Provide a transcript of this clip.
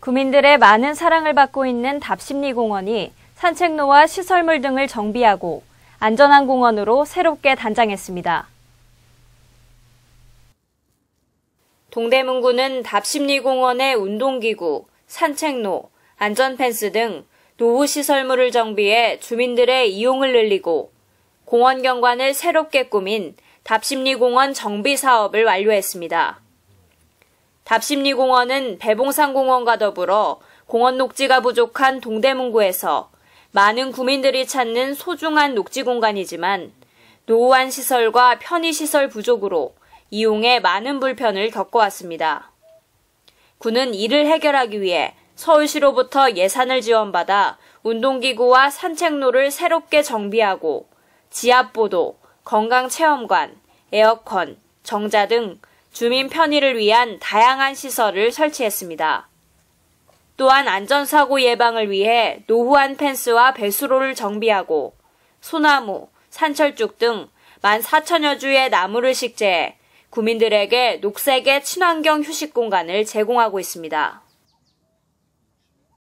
구민들의 많은 사랑을 받고 있는 답심리공원이 산책로와 시설물 등을 정비하고 안전한 공원으로 새롭게 단장했습니다. 동대문구는 답심리공원의 운동기구, 산책로, 안전펜스 등 노후시설물을 정비해 주민들의 이용을 늘리고 공원 경관을 새롭게 꾸민 답심리공원 정비 사업을 완료했습니다. 답심리공원은 배봉산공원과 더불어 공원 녹지가 부족한 동대문구에서 많은 구민들이 찾는 소중한 녹지 공간이지만 노후한 시설과 편의시설 부족으로 이용에 많은 불편을 겪어왔습니다. 구는 이를 해결하기 위해 서울시로부터 예산을 지원받아 운동기구와 산책로를 새롭게 정비하고 지압보도, 건강체험관, 에어컨, 정자 등 주민 편의를 위한 다양한 시설을 설치했습니다. 또한 안전사고 예방을 위해 노후한 펜스와 배수로를 정비하고 소나무, 산철죽등 14,000여 주의 나무를 식재해 구민들에게 녹색의 친환경 휴식 공간을 제공하고 있습니다.